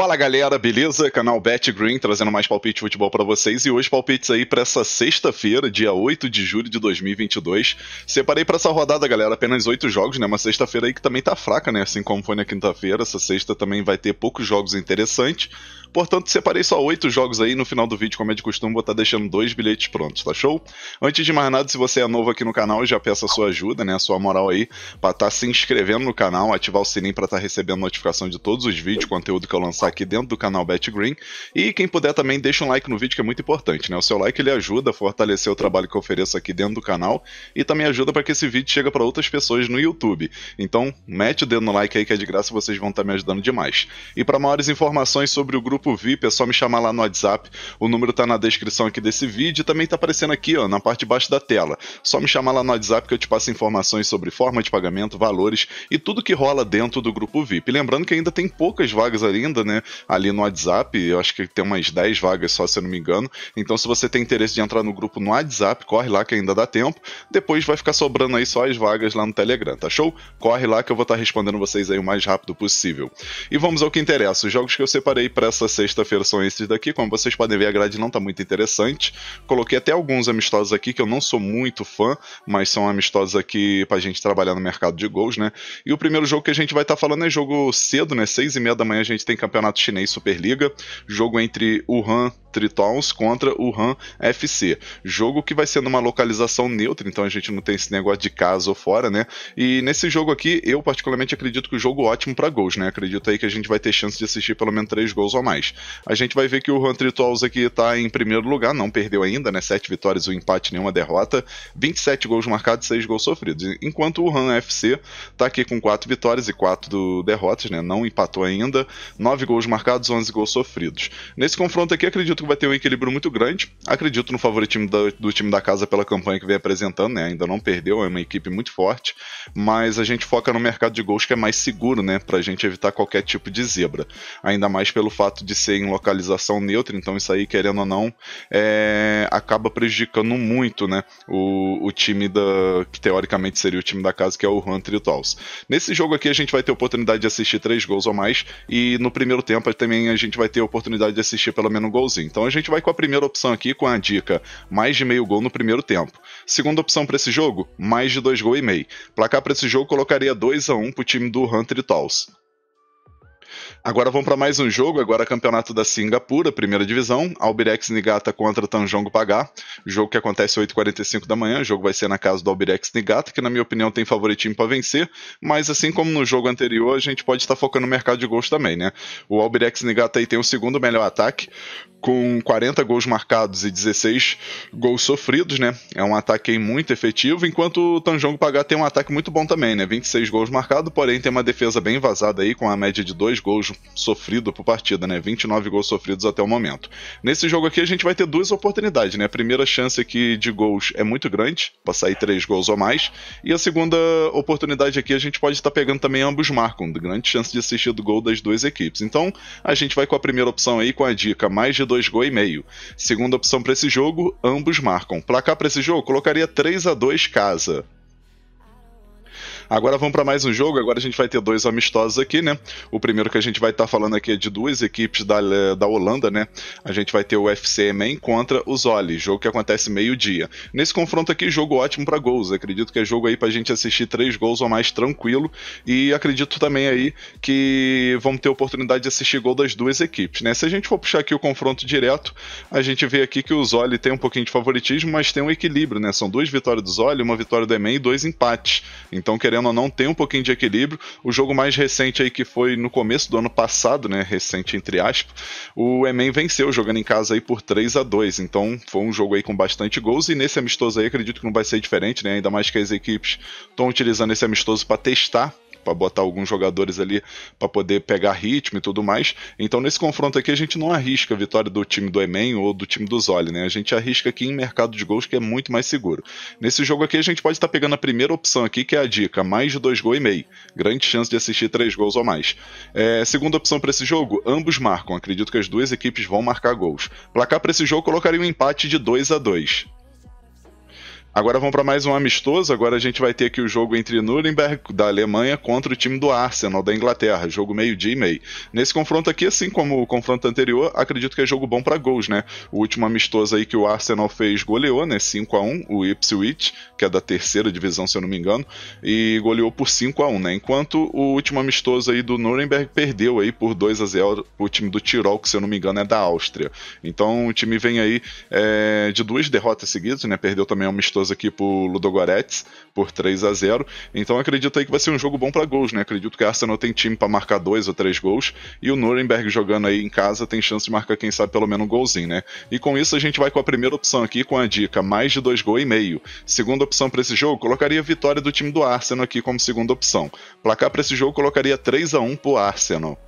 Fala galera, beleza? Canal Bet Green trazendo mais palpite de futebol para vocês e hoje palpites aí para essa sexta-feira, dia 8 de julho de 2022. Separei para essa rodada, galera, apenas 8 jogos, né? Uma sexta-feira aí que também tá fraca, né? Assim como foi na quinta-feira, essa sexta também vai ter poucos jogos interessantes. Portanto, separei só oito jogos aí. No final do vídeo, como é de costume, vou estar tá deixando dois bilhetes prontos, tá show? Antes de mais nada, se você é novo aqui no canal, já peço a sua ajuda, né? A sua moral aí, para estar tá se inscrevendo no canal, ativar o sininho para estar tá recebendo notificação de todos os vídeos, conteúdo que eu lançar aqui dentro do canal Bet Green. E quem puder também deixa um like no vídeo que é muito importante, né? O seu like ele ajuda a fortalecer o trabalho que eu ofereço aqui dentro do canal e também ajuda para que esse vídeo chegue para outras pessoas no YouTube. Então, mete o dedo no like aí que é de graça, vocês vão estar tá me ajudando demais. E para maiores informações sobre o grupo VIP, é só me chamar lá no WhatsApp. O número tá na descrição aqui desse vídeo e também tá aparecendo aqui, ó, na parte de baixo da tela. Só me chamar lá no WhatsApp que eu te passo informações sobre forma de pagamento, valores e tudo que rola dentro do grupo VIP. Lembrando que ainda tem poucas vagas ainda, né? Ali no WhatsApp, eu acho que tem umas 10 vagas só, se eu não me engano. Então, se você tem interesse de entrar no grupo no WhatsApp, corre lá que ainda dá tempo. Depois vai ficar sobrando aí só as vagas lá no Telegram, tá show? Corre lá que eu vou estar tá respondendo vocês aí o mais rápido possível. E vamos ao que interessa. Os jogos que eu separei para essa sexta-feira são esses daqui. Como vocês podem ver, a grade não tá muito interessante. Coloquei até alguns amistosos aqui que eu não sou muito fã, mas são amistosos aqui pra gente trabalhar no mercado de gols, né? E o primeiro jogo que a gente vai estar tá falando é jogo cedo, né? Seis e meia da manhã a gente tem campeonato Campeonato Chinês Superliga, jogo entre Wuhan Tritons contra o FC. Jogo que vai ser numa localização neutra, então a gente não tem esse negócio de casa ou fora, né? E nesse jogo aqui, eu particularmente acredito que o jogo ótimo para gols, né? Acredito aí que a gente vai ter chance de assistir pelo menos três gols ou mais. A gente vai ver que o Wuhan Tritons aqui tá em primeiro lugar, não perdeu ainda, né? Sete vitórias, um empate, nenhuma derrota, 27 gols marcados, seis gols sofridos. Enquanto o Wuhan FC tá aqui com quatro vitórias e quatro derrotas, né? Não empatou ainda, nove gols gols marcados, 11 gols sofridos. Nesse confronto aqui, acredito que vai ter um equilíbrio muito grande. Acredito no favoritismo do, do time da casa pela campanha que vem apresentando, né? Ainda não perdeu, é uma equipe muito forte, mas a gente foca no mercado de gols que é mais seguro, né? Pra gente evitar qualquer tipo de zebra. Ainda mais pelo fato de ser em localização neutra, então isso aí, querendo ou não, é... acaba prejudicando muito, né? O, o time da... que teoricamente seria o time da casa, que é o Hunter e o Tals. Nesse jogo aqui, a gente vai ter oportunidade de assistir três gols ou mais, e no primeiro tempo, também a gente vai ter a oportunidade de assistir pelo menos um golzinho. Então a gente vai com a primeira opção aqui, com a dica mais de meio gol no primeiro tempo. Segunda opção para esse jogo, mais de dois gols e meio. Placar para esse jogo colocaria 2 a 1 um para o time do Hunter e Tals. Agora vamos para mais um jogo, agora campeonato da Singapura, primeira divisão, Albirex Nigata contra Tanjong Pagar, jogo que acontece às 8h45 da manhã, o jogo vai ser na casa do Albirex Nigata, que na minha opinião tem favoritinho para vencer, mas assim como no jogo anterior, a gente pode estar tá focando no mercado de gols também, né? O Albirex Nigata aí tem o segundo melhor ataque, com 40 gols marcados e 16 gols sofridos, né? É um ataque muito efetivo, enquanto o Tanjong Pagá tem um ataque muito bom também, né? 26 gols marcados, porém tem uma defesa bem vazada aí, com a média de 2 gols sofridos por partida, né? 29 gols sofridos até o momento. Nesse jogo aqui a gente vai ter duas oportunidades, né? A primeira chance aqui de gols é muito grande, para sair 3 gols ou mais, e a segunda oportunidade aqui a gente pode estar pegando também ambos marcam, grande chance de assistir do gol das duas equipes. Então, a gente vai com a primeira opção aí, com a dica mais de 2 gol e meio. Segunda opção para esse jogo, ambos marcam. Placar para esse jogo, colocaria 3 a 2 casa. Agora vamos para mais um jogo. Agora a gente vai ter dois amistosos aqui, né? O primeiro que a gente vai estar tá falando aqui é de duas equipes da, eh, da Holanda, né? A gente vai ter o FC Emen contra o Zoli, jogo que acontece meio-dia. Nesse confronto aqui, jogo ótimo para gols. Acredito que é jogo aí para a gente assistir três gols ou mais tranquilo. E acredito também aí que vamos ter oportunidade de assistir gol das duas equipes, né? Se a gente for puxar aqui o confronto direto, a gente vê aqui que o Zoli tem um pouquinho de favoritismo, mas tem um equilíbrio, né? São duas vitórias do Zoli, uma vitória do Eman e dois empates. Então, querendo querendo ou não, tem um pouquinho de equilíbrio. O jogo mais recente aí, que foi no começo do ano passado, né? Recente, entre aspas, o Emen venceu jogando em casa aí por 3 a 2 Então foi um jogo aí com bastante gols. E nesse amistoso aí, acredito que não vai ser diferente, né? Ainda mais que as equipes estão utilizando esse amistoso para testar para botar alguns jogadores ali para poder pegar ritmo e tudo mais. Então nesse confronto aqui a gente não arrisca a vitória do time do Emen ou do time do Zoli, né? A gente arrisca aqui em mercado de gols que é muito mais seguro. Nesse jogo aqui a gente pode estar tá pegando a primeira opção aqui que é a dica, mais de dois gols e meio. Grande chance de assistir três gols ou mais. É, segunda opção para esse jogo, ambos marcam. Acredito que as duas equipes vão marcar gols. Placar para esse jogo colocaria um empate de 2 a 2 Agora vamos para mais um amistoso. Agora a gente vai ter aqui o jogo entre Nuremberg, da Alemanha, contra o time do Arsenal, da Inglaterra. Jogo meio-dia e meio. Nesse confronto aqui, assim como o confronto anterior, acredito que é jogo bom para gols, né? O último amistoso aí que o Arsenal fez goleou, né? 5 a 1 o Ipswich, que é da terceira divisão, se eu não me engano, e goleou por 5 a 1 né? Enquanto o último amistoso aí do Nuremberg perdeu aí por 2 a 0 o time do Tirol, que se eu não me engano é da Áustria. Então o time vem aí é, de duas derrotas seguidas, né? Perdeu também um amistoso aqui pro Ludogorets por 3 a 0 Então acredito aí que vai ser um jogo bom para gols, né? Acredito que a Arsenal tem time para marcar dois ou três gols e o Nuremberg jogando aí em casa tem chance de marcar, quem sabe, pelo menos um golzinho, né? E com isso a gente vai com a primeira opção aqui com a dica mais de dois gols e meio. Segunda opção para esse jogo, colocaria a vitória do time do Arsenal aqui como segunda opção. Placar para esse jogo colocaria 3 a 1 pro Arsenal.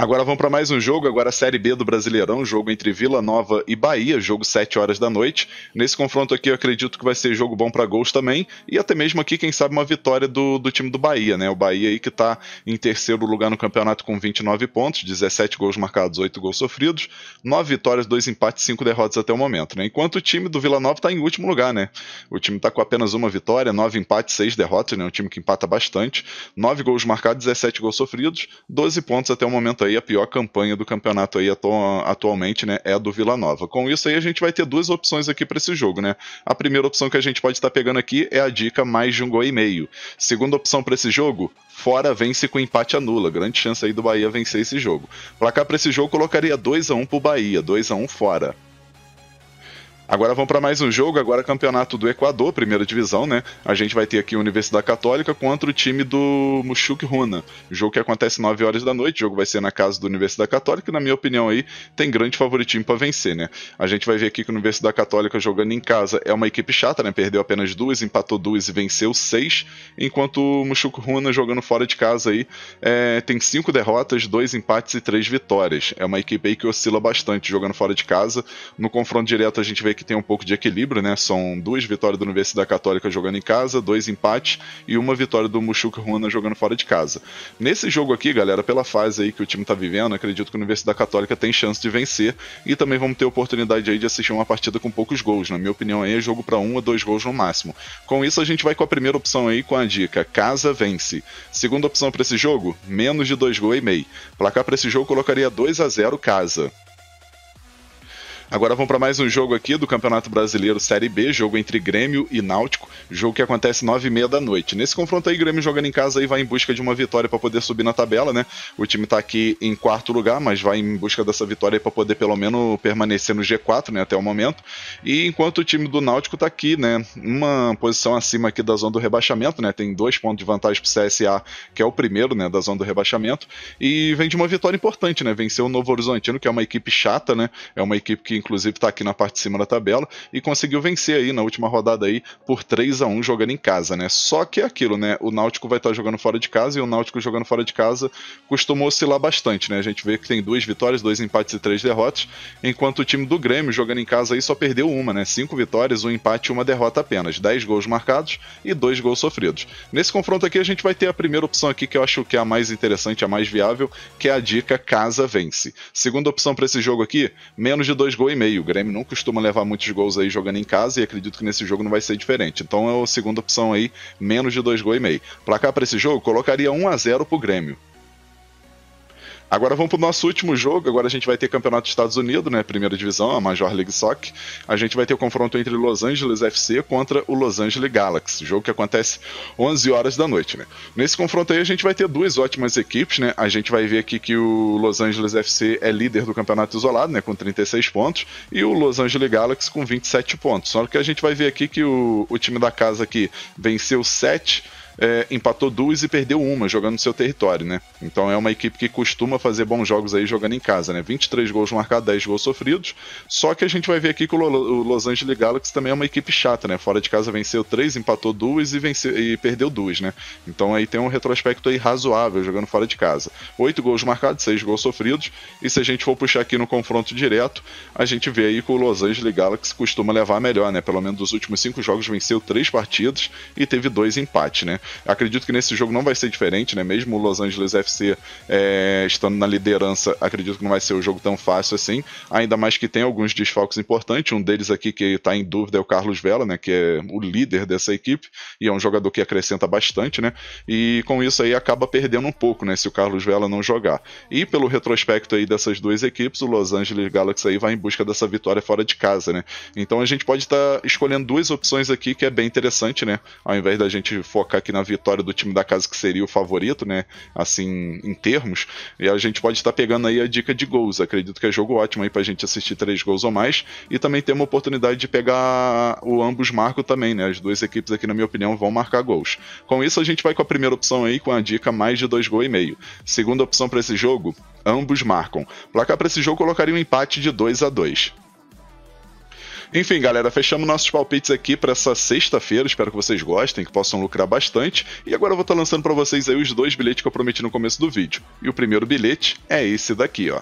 Agora vamos para mais um jogo, agora a Série B do Brasileirão, jogo entre Vila Nova e Bahia, jogo 7 horas da noite. Nesse confronto aqui eu acredito que vai ser jogo bom para gols também, e até mesmo aqui, quem sabe, uma vitória do, do time do Bahia, né? O Bahia aí que está em terceiro lugar no campeonato com 29 pontos, 17 gols marcados, 8 gols sofridos, 9 vitórias, 2 empates, 5 derrotas até o momento, né? Enquanto o time do Vila Nova está em último lugar, né? O time está com apenas uma vitória, 9 empates, 6 derrotas, né? Um time que empata bastante, 9 gols marcados, 17 gols sofridos, 12 pontos até o momento aí aí, a pior campanha do campeonato aí atu atualmente, né, é a do Vila Nova. Com isso aí, a gente vai ter duas opções aqui para esse jogo, né? A primeira opção que a gente pode estar tá pegando aqui é a dica mais de um gol e meio. Segunda opção para esse jogo, fora vence com empate anula. Grande chance aí do Bahia vencer esse jogo. Placar para esse jogo colocaria 2 a 1 pro Bahia, 2 a 1 fora. Agora vamos para mais um jogo, agora campeonato do Equador, primeira divisão, né? A gente vai ter aqui a Universidade Católica contra o time do Mushuk Runa. Jogo que acontece 9 horas da noite, o jogo vai ser na casa da Universidade Católica, e na minha opinião aí tem grande favoritismo para vencer, né? A gente vai ver aqui que a Universidade Católica jogando em casa é uma equipe chata, né? Perdeu apenas duas, empatou duas e venceu seis, enquanto o Mushuk Runa jogando fora de casa aí é, tem cinco derrotas, dois empates e três vitórias. É uma equipe aí que oscila bastante jogando fora de casa. No confronto direto a gente vê que tem um pouco de equilíbrio, né? São duas vitórias da Universidade Católica jogando em casa, dois empates e uma vitória do Muxuca Ruana jogando fora de casa. Nesse jogo aqui, galera, pela fase aí que o time tá vivendo, acredito que a Universidade Católica tem chance de vencer e também vamos ter oportunidade aí de assistir uma partida com poucos gols. Na minha opinião aí, é jogo para um ou dois gols no máximo. Com isso, a gente vai com a primeira opção aí com a dica: casa vence. Segunda opção para esse jogo, menos de dois gols e meio. Placar para esse jogo colocaria 2 a 0 casa. Agora vamos para mais um jogo aqui do Campeonato Brasileiro Série B, jogo entre Grêmio e Náutico, jogo que acontece 9h30 da noite. Nesse confronto aí, Grêmio jogando em casa e vai em busca de uma vitória para poder subir na tabela, né? O time está aqui em quarto lugar, mas vai em busca dessa vitória para poder pelo menos permanecer no G4, né, até o momento. E enquanto o time do Náutico está aqui, né, uma posição acima aqui da zona do rebaixamento, né? Tem dois pontos de vantagem para o CSA, que é o primeiro, né, da zona do rebaixamento, e vem de uma vitória importante, né? Venceu o Novo Horizontino, que é uma equipe chata, né? É uma equipe que inclusive está aqui na parte de cima da tabela, e conseguiu vencer aí na última rodada aí por 3 a 1 jogando em casa, né? Só que é aquilo, né? O Náutico vai estar tá jogando fora de casa e o Náutico jogando fora de casa costumou oscilar bastante, né? A gente vê que tem duas vitórias, dois empates e três derrotas, enquanto o time do Grêmio jogando em casa aí só perdeu uma, né? Cinco vitórias, um empate e uma derrota apenas, 10 gols marcados e dois gols sofridos. Nesse confronto aqui a gente vai ter a primeira opção aqui que eu acho que é a mais interessante, a mais viável, que é a dica casa vence. Segunda opção para esse jogo aqui, menos de dois gols gol e meio. O Grêmio não costuma levar muitos gols aí jogando em casa e acredito que nesse jogo não vai ser diferente. Então é a segunda opção aí, menos de dois gols e meio. Placar para esse jogo, colocaria 1 a 0 pro Grêmio. Agora vamos para o nosso último jogo. Agora a gente vai ter campeonato dos Estados Unidos, né? Primeira divisão, a Major League Soccer. A gente vai ter o confronto entre Los Angeles FC contra o Los Angeles Galaxy, jogo que acontece 11 horas da noite, né? Nesse confronto aí a gente vai ter duas ótimas equipes, né? A gente vai ver aqui que o Los Angeles FC é líder do campeonato isolado, né? Com 36 pontos e o Los Angeles Galaxy com 27 pontos. Só que a gente vai ver aqui que o, o time da casa aqui venceu 7 é, empatou duas e perdeu uma jogando no seu território, né? Então é uma equipe que costuma fazer bons jogos aí jogando em casa, né? 23 gols marcados, 10 gols sofridos. Só que a gente vai ver aqui que o Los Angeles Galaxy também é uma equipe chata, né? Fora de casa venceu três, empatou duas e, venceu, e perdeu duas, né? Então aí tem um retrospecto aí razoável jogando fora de casa. Oito gols marcados, seis gols sofridos. E se a gente for puxar aqui no confronto direto, a gente vê aí que o Los Angeles Galaxy costuma levar melhor, né? Pelo menos dos últimos cinco jogos venceu três partidas e teve dois empates, né? Acredito que nesse jogo não vai ser diferente, né? Mesmo o Los Angeles FC é, estando na liderança, acredito que não vai ser o um jogo tão fácil assim. Ainda mais que tem alguns desfalques importantes. Um deles aqui que está em dúvida é o Carlos Vela, né? Que é o líder dessa equipe e é um jogador que acrescenta bastante, né? E com isso aí acaba perdendo um pouco, né? Se o Carlos Vela não jogar. E pelo retrospecto aí dessas duas equipes, o Los Angeles Galaxy aí vai em busca dessa vitória fora de casa, né? Então a gente pode estar tá escolhendo duas opções aqui que é bem interessante, né? Ao invés da gente focar aqui na na vitória do time da casa que seria o favorito, né? Assim, em termos. E a gente pode estar pegando aí a dica de gols. Acredito que é jogo ótimo aí pra gente assistir três gols ou mais. E também tem uma oportunidade de pegar o ambos marco também, né? As duas equipes aqui, na minha opinião, vão marcar gols. Com isso, a gente vai com a primeira opção aí, com a dica mais de dois gols e meio. Segunda opção para esse jogo, ambos marcam. Placar para esse jogo colocaria um empate de 2 a 2 enfim, galera, fechamos nossos palpites aqui para essa sexta-feira. Espero que vocês gostem, que possam lucrar bastante. E agora eu vou estar tá lançando para vocês aí os dois bilhetes que eu prometi no começo do vídeo. E o primeiro bilhete é esse daqui, ó.